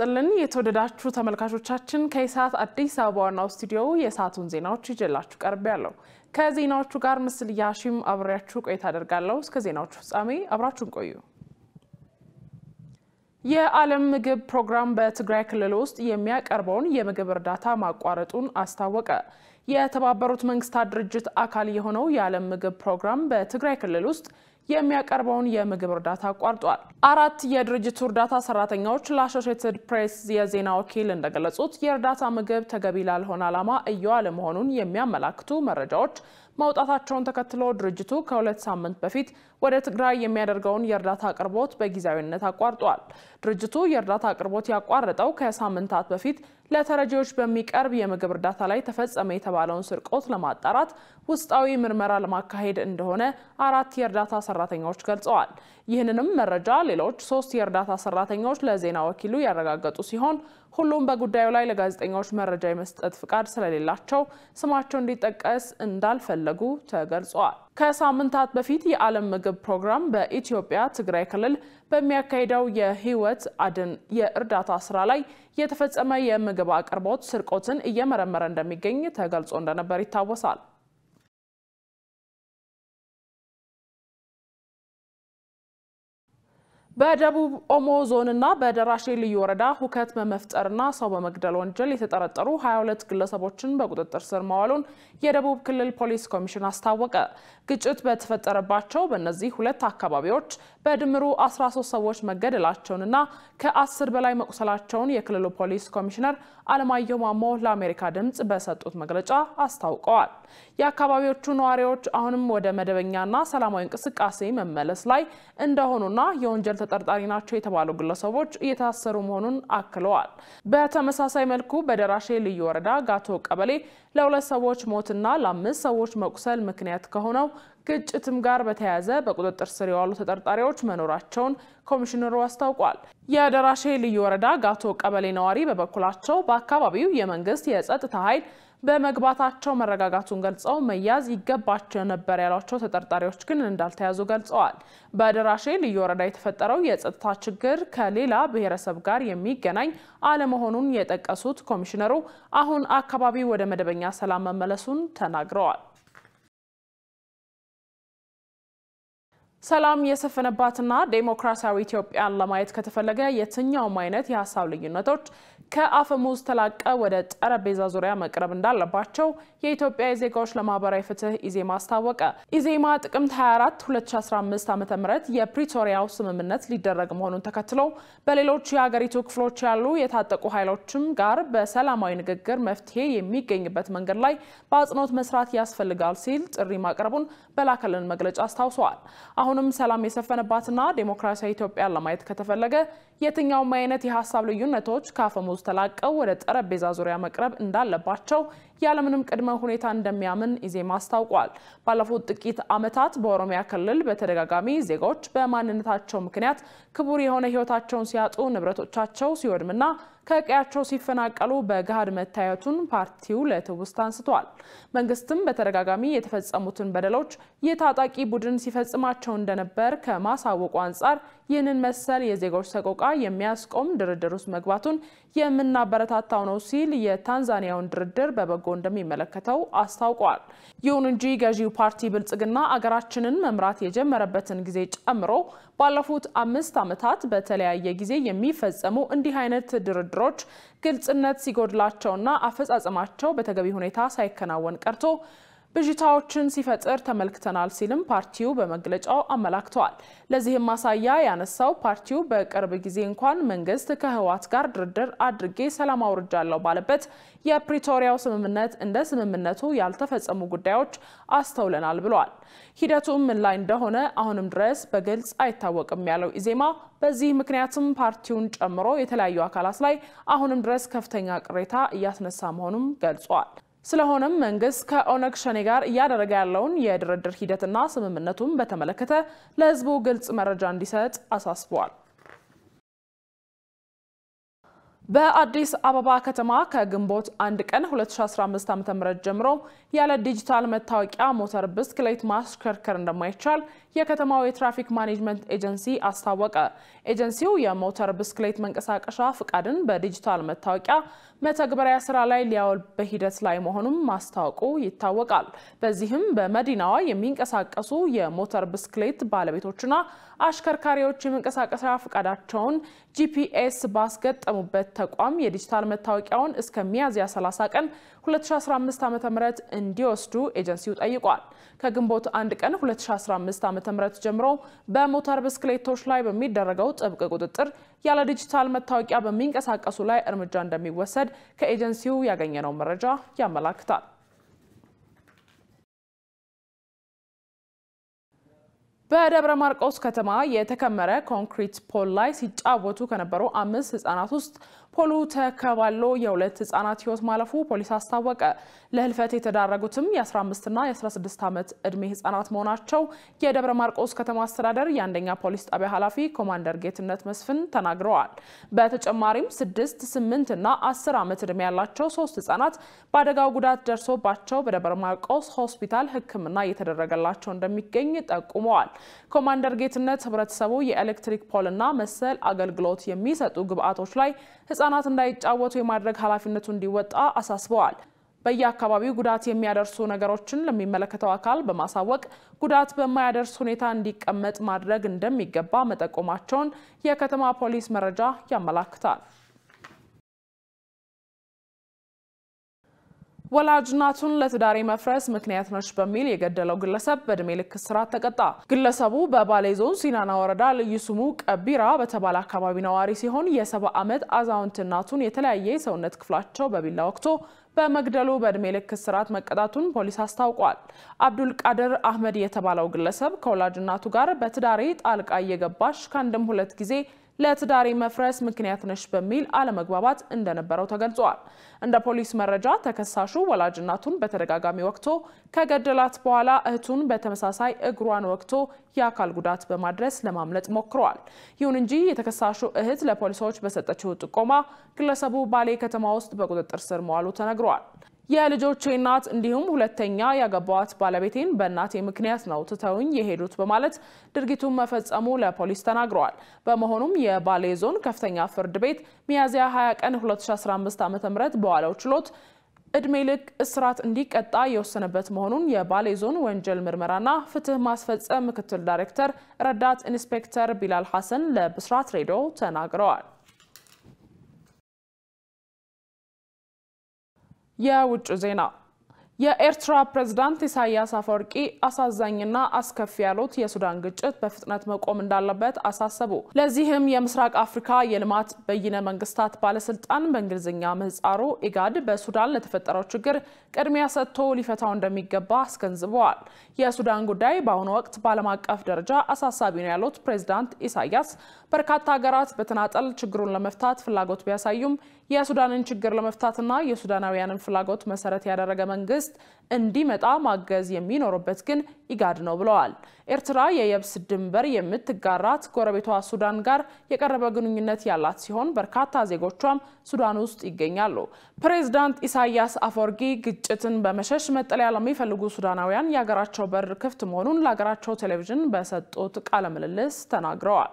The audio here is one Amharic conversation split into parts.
ይስጥልን የተወደዳችሁ ተመልካቾቻችን ከኢሳት አዲስ አበባ ዋናው ስቱዲዮ የሰዓቱን ዜናዎች ይዤላችሁ ቀርቤያለሁ። ከዜናዎቹ ጋር ምስል ያሺም አብሬያችሁ ቆይታ አደርጋለሁ። እስከ ዜናዎቹ ፍጻሜ አብራችሁን ቆዩ። የዓለም ምግብ ፕሮግራም በትግራይ ክልል ውስጥ የሚያቀርበውን የምግብ እርዳታ ማቋረጡን አስታወቀ። የተባበሩት መንግስታት ድርጅት አካል የሆነው የዓለም ምግብ ፕሮግራም በትግራይ ክልል ውስጥ የሚያቀርበውን የምግብ እርዳታ አቋርጧል። አራት የድርጅቱ እርዳታ ሰራተኞች ለአሶሼትድ ፕሬስ የዜና ወኪል እንደገለጹት የእርዳታ ምግብ ተገቢ ላልሆነ ዓላማ እየዋለ መሆኑን የሚያመላክቱ መረጃዎች መውጣታቸውን ተከትሎ ድርጅቱ ከሁለት ሳምንት በፊት ወደ ትግራይ የሚያደርገውን የእርዳታ አቅርቦት በጊዜያዊነት አቋርጧል። ድርጅቱ የእርዳታ አቅርቦት ያቋረጠው ከሳምንታት በፊት ለተረጂዎች በሚቀርብ የምግብ እርዳታ ላይ ተፈጸመ የተባለውን ስርቆት ለማጣራት ውስጣዊ ምርመራ ለማካሄድ እንደሆነ አራት የእርዳታ ሰራተኞች ገልጸዋል። ይህንንም መረጃ ሌሎች ሶስት የእርዳታ ሰራተኞች ለዜና ወኪሉ ያረጋገጡ ሲሆን ሁሉም በጉዳዩ ላይ ለጋዜጠኞች መረጃ የመስጠት ፍቃድ ስለሌላቸው ስማቸው እንዲጠቀስ እንዳልፈለጉ ተገልጿል። ከሳምንታት በፊት የዓለም ምግብ ፕሮግራም በኢትዮጵያ ትግራይ ክልል በሚያካሂደው የህይወት አድን የእርዳታ ስራ ላይ የተፈጸመ የምግብ አቅርቦት ስርቆትን እየመረመረ እንደሚገኝ ተገልጾ እንደነበር ይታወሳል። በደቡብ ኦሞ ዞንና በደራሼ ልዩ ወረዳ ሁከት በመፍጠርና ሰው በመግደል ወንጀል የተጠረጠሩ 22 ግለሰቦችን በቁጥጥር ስር መዋሉን የደቡብ ክልል ፖሊስ ኮሚሽን አስታወቀ። ግጭት በተፈጠረባቸው በእነዚህ ሁለት አካባቢዎች በድምሩ 13 ሰዎች መገደላቸውንና ከ10 በላይ መቁሰላቸውን የክልሉ ፖሊስ ኮሚሽነር አለማየሁ ማሞ ለአሜሪካ ድምፅ በሰጡት መግለጫ አስታውቀዋል። የአካባቢዎቹ ነዋሪዎች አሁንም ወደ መደበኛና ሰላማዊ እንቅስቃሴ መመለስ ላይ እንደሆኑና የወንጀል ተጠርጣሪ ናቸው የተባሉ ግለሰቦች እየታሰሩ መሆኑን አክለዋል። በተመሳሳይ መልኩ በደራሼ ልዩ ወረዳ ጋቶ ቀበሌ ለሁለት ሰዎች ሞትና ለአምስት ሰዎች መቁሰል ምክንያት ከሆነው ግጭትም ጋር በተያያዘ በቁጥጥር ስር የዋሉ ተጠርጣሪዎች መኖራቸውን ኮሚሽነሩ አስታውቋል። የደራሼ ልዩ ወረዳ ጋቶ ቀበሌ ነዋሪ በበኩላቸው በአካባቢው የመንግስት የጸጥታ ኃይል በመግባታቸው መረጋጋቱን ገልጸው መያዝ ይገባቸው ነበር ያሏቸው ተጠርጣሪዎች ግን እንዳልተያዙ ገልጸዋል። በደራሼ ልዩ ወረዳ የተፈጠረው የጸጥታ ችግር ከሌላ ብሔረሰብ ጋር የሚገናኝ አለመሆኑን የጠቀሱት ኮሚሽነሩ አሁን አካባቢ ወደ መደበኛ ሰላም መመለሱን ተናግረዋል። ሰላም የሰፈነባትና ዴሞክራሲያዊ ኢትዮጵያን ለማየት ከተፈለገ የትኛውም አይነት የሀሳብ ልዩነቶች ከአፈሙዝ ተላቀ ወደ ጠረጴዛ ዙሪያ መቅረብ እንዳለባቸው የኢትዮጵያ የዜጋዎች ለማህበራዊ ፍትህ ኢዜማ አስታወቀ። ኢዜማ ጥቅምት 24 2015 ዓ ም የፕሪቶሪያው ስምምነት ሊደረግ መሆኑን ተከትሎ በሌሎች የሀገሪቱ ክፍሎች ያሉ የታጠቁ ኃይሎችም ጋር በሰላማዊ ንግግር መፍትሄ የሚገኝበት መንገድ ላይ በአጽንኦት መስራት ያስፈልጋል ሲል ጥሪ ማቅረቡን በላከልን መግለጫ አስታውሰዋል። አሁንም ሰላም የሰፈነባትና ዴሞክራሲያዊ ኢትዮጵያን ለማየት ከተፈለገ የትኛውም አይነት የሀሳብ ልዩነቶች ከአፈሙዝ ተላቀው ወደ ጠረጴዛ ዙሪያ መቅረብ እንዳለባቸው ያለምንም ቅድመ ሁኔታ እንደሚያምን ኢዜማ አስታውቋል። ባለፉት ጥቂት ዓመታት በኦሮሚያ ክልል በተደጋጋሚ ዜጋዎች በማንነታቸው ምክንያት ክቡር የሆነ ሕይወታቸውን ሲያጡ፣ ንብረቶቻቸው ሲወድምና ከቀያቸው ሲፈናቀሉ በገሃድ መታየቱን ፓርቲው ለትውስታ አንስቷል። መንግስትም በተደጋጋሚ የተፈጸሙትን በደሎች የታጣቂ ቡድን ሲፈጽማቸው እንደነበር ከማሳወቁ አንጻር ይህንን መሰል የዜጎች ሰቆቃ የሚያስቆም ድርድር ውስጥ መግባቱን የምናበረታታው ነው ሲል የታንዛኒያውን ድርድር በበጎ እንደሚመለከተው አስታውቋል። ይሁን እንጂ ገዢው ፓርቲ ብልጽግና አገራችንን መምራት የጀመረበትን ጊዜ ጨምሮ ባለፉት አምስት ዓመታት በተለያየ ጊዜ የሚፈጸሙ እንዲህ አይነት ድርድሮች ግልጽነት ሲጎድላቸውና አፈጻጸማቸው በተገቢ ሁኔታ ሳይከናወን ቀርቶ ብዥታዎችን ሲፈጥር ተመልክተናል ሲልም ፓርቲው በመግለጫው አመላክተዋል። ለዚህም ማሳያ ያነሳው ፓርቲው በቅርብ ጊዜ እንኳን መንግስት ከህወሓት ጋር ድርድር አድርጌ ሰላም አውርጃለሁ ባለበት የፕሪቶሪያው ስምምነት እንደ ስምምነቱ ያልተፈጸሙ ጉዳዮች አስተውለናል ብለዋል። ሂደቱም ምን ላይ እንደሆነ አሁንም ድረስ በግልጽ አይታወቅም ያለው ኢዜማ በዚህ ምክንያትም ፓርቲውን ጨምሮ የተለያዩ አካላት ላይ አሁንም ድረስ ከፍተኛ ቅሬታ እያስነሳ መሆኑም ገልጿል። ስለሆነም መንግስት ከኦነግ ሸኔ ጋር እያደረገ ያለውን የድርድር ሂደትና ስምምነቱን በተመለከተ ለህዝቡ ግልጽ መረጃ እንዲሰጥ አሳስበዋል። በአዲስ አበባ ከተማ ከግንቦት 1 ቀን 2015 ዓ.ም ጀምሮ ያለ ዲጂታል መታወቂያ ሞተር ብስክሌት ማሽከርከር እንደማይቻል የከተማው የትራፊክ ማኔጅመንት ኤጀንሲ አስታወቀ። ኤጀንሲው የሞተር ብስክሌት መንቀሳቀሻ ፍቃድን በዲጂታል መታወቂያ መተግበሪያ ስራ ላይ ሊያውል በሂደት ላይ መሆኑም ማስታወቁ ይታወቃል። በዚህም በመዲናዋ የሚንቀሳቀሱ የሞተር ብስክሌት ባለቤቶችና አሽከርካሪዎች የመንቀሳቀሻ ፈቃዳቸውን ጂፒኤስ ባስገጠሙበት ተቋም የዲጂታል መታወቂያውን እስከ ሚያዝያ 30 ቀን 2015 ዓ ም እንዲወስዱ ኤጀንሲው ጠይቋል። ከግንቦት አንድ ቀን 2015 ዓ ም ጀምሮ በሞተር ብስክሌቶች ላይ በሚደረገው ጥብቅ ቁጥጥር ያለ ዲጂታል መታወቂያ በሚንቀሳቀሱ ላይ እርምጃ እንደሚወሰድ ከኤጀንሲው ያገኘነው መረጃ ያመላክታል። በደብረ ማርቆስ ከተማ የተከመረ ኮንክሪት ፖል ላይ ሲጫወቱ ከነበሩ አምስት ህጻናት ውስጥ በተንኮሉ ተከባሎ የሁለት ህጻናት ህይወት ማለፉ ፖሊስ አስታወቀ። ለህልፈት የተዳረጉትም የ15ና የ16 ዓመት ዕድሜ ህጻናት መሆናቸው የደብረ ማርቆስ ከተማ አስተዳደር የአንደኛ ፖሊስ ጣቢያ ኃላፊ ኮማንደር ጌትነት መስፍን ተናግረዋል። በተጨማሪም 6፣ 8 እና 10 ዓመት ዕድሜ ያላቸው ሶስት ህጻናት በአደጋው ጉዳት ደርሶባቸው በደብረ ማርቆስ ሆስፒታል ህክምና እየተደረገላቸው እንደሚገኝ ጠቁመዋል። ኮማንደር ጌትነት ህብረተሰቡ የኤሌክትሪክ ፖልና መሰል አገልግሎት የሚሰጡ ግብአቶች ላይ ህጻናት ህጻናት እንዳይጫወቱ የማድረግ ኃላፊነቱ እንዲወጣ አሳስበዋል። በየአካባቢው ጉዳት የሚያደርሱ ነገሮችን ለሚመለከተው አካል በማሳወቅ ጉዳት በማያደርስ ሁኔታ እንዲቀመጥ ማድረግ እንደሚገባ መጠቆማቸውን የከተማ ፖሊስ መረጃ ያመላክታል። ወላጅ እናቱን ለትዳሬ መፍረስ ምክንያት ነች በሚል የገደለው ግለሰብ በእድሜ ልክ እስራት ተቀጣ። ግለሰቡ በባሌ ዞን ሲናና ወረዳ ልዩ ስሙ ቀቢራ በተባለ አካባቢ ነዋሪ ሲሆን የሰባ ዓመት አዛውንት እናቱን የተለያየ የሰውነት ክፍላቸው በቢላ ወቅቶ በመግደሉ በእድሜ ልክ እስራት መቀጣቱን ፖሊስ አስታውቋል። አብዱል ቃድር አህመድ የተባለው ግለሰብ ከወላጅ እናቱ ጋር በትዳሬ ጣልቃ እየገባች ከአንድም ሁለት ጊዜ ለትዳሬ መፍረስ ምክንያት ነሽ በሚል አለመግባባት እንደነበረው ተገልጿል። እንደ ፖሊስ መረጃ ተከሳሹ ወላጅናቱን በተደጋጋሚ ወቅቶ ከገደላት በኋላ እህቱን በተመሳሳይ እግሯን ወቅቶ የአካል ጉዳት በማድረስ ለማምለጥ ሞክረዋል። ይሁን እንጂ የተከሳሹ እህት ለፖሊሶች በሰጠችው ጥቆማ ግለሰቡ ባሌ ከተማ ውስጥ በቁጥጥር ስር መዋሉ ተነግሯል። የልጆቼ እናት እንዲሁም ሁለተኛ ያገባዋት ባለቤቴን በእናቴ ምክንያት ነው ትተውኝ የሄዱት በማለት ድርጊቱን መፈጸሙ ለፖሊስ ተናግረዋል። በመሆኑም የባሌ ዞን ከፍተኛ ፍርድ ቤት ሚያዝያ 20 ቀን 2015 ዓ ም በዋለው ችሎት እድሜ ልክ እስራት እንዲቀጣ የወሰነበት መሆኑን የባሌ ዞን ወንጀል ምርመራና ፍትህ ማስፈጸም ምክትል ዳይሬክተር ረዳት ኢንስፔክተር ቢላል ሐሰን ለብስራት ሬዲዮ ተናግረዋል። የውጭ ዜና የኤርትራ ፕሬዝዳንት ኢሳያስ አፈወርቂ አሳዛኝና አስከፊ ያሉት የሱዳን ግጭት በፍጥነት መቆም እንዳለበት አሳሰቡ። ለዚህም የምስራቅ አፍሪካ የልማት በይነ መንግስታት ባለስልጣን በእንግሊዝኛ ምህጻሩ ኢጋድ በሱዳን ለተፈጠረው ችግር ቅድሚያ ሰጥቶ ሊፈታው እንደሚገባ አስገንዝበዋል። የሱዳን ጉዳይ በአሁኑ ወቅት በዓለም አቀፍ ደረጃ አሳሳቢ ነው ያሉት ፕሬዝዳንት ኢሳያስ በርካታ ሀገራት በተናጠል ችግሩን ለመፍታት ፍላጎት ቢያሳዩም የሱዳንን ችግር ለመፍታትና የሱዳናውያንን ፍላጎት መሰረት ያደረገ መንግስት መንግስት እንዲመጣ ማገዝ የሚኖርበት ግን ኢጋድ ነው ብለዋል። ኤርትራ የየብስ ድንበር የምትጋራት ጎረቤቷ ሱዳን ጋር የቀረበ ግንኙነት ያላት ሲሆን በርካታ ዜጎቿም ሱዳን ውስጥ ይገኛሉ። ፕሬዝዳንት ኢሳያስ አፈወርቂ ግጭትን በመሸሽ መጠለያ ለሚፈልጉ ሱዳናውያን የሀገራቸው በር ክፍት መሆኑን ለሀገራቸው ቴሌቪዥን በሰጡት ቃለ ምልልስ ተናግረዋል።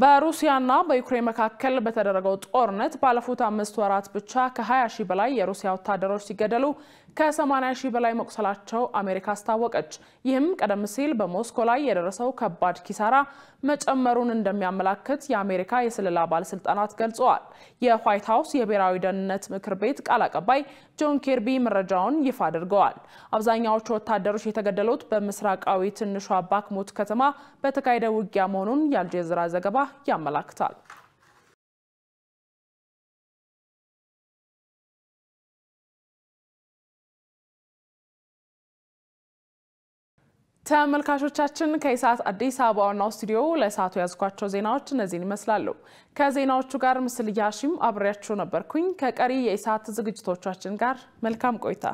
በሩሲያና በዩክሬን መካከል በተደረገው ጦርነት ባለፉት አምስት ወራት ብቻ ከ20 ሺህ በላይ የሩሲያ ወታደሮች ሲገደሉ ከ80 ሺህ በላይ መቁሰላቸው አሜሪካ አስታወቀች። ይህም ቀደም ሲል በሞስኮ ላይ የደረሰው ከባድ ኪሳራ መጨመሩን እንደሚያመላክት የአሜሪካ የስለላ ባለስልጣናት ገልጸዋል። የዋይት ሀውስ የብሔራዊ ደህንነት ምክር ቤት ቃል አቀባይ ጆን ኬርቢ መረጃውን ይፋ አድርገዋል። አብዛኛዎቹ ወታደሮች የተገደሉት በምስራቃዊ ትንሿ ባክሙት ከተማ በተካሄደ ውጊያ መሆኑን የአልጀዚራ ዘገባ ያመላክታል። ተመልካቾቻችን ከኢሳት አዲስ አበባ ዋናው ስቱዲዮ ለሰዓቱ ያዝኳቸው ዜናዎች እነዚህን ይመስላሉ። ከዜናዎቹ ጋር ምስል ያሺም አብሬያችሁ ነበርኩኝ። ከቀሪ የኢሳት ዝግጅቶቻችን ጋር መልካም ቆይታ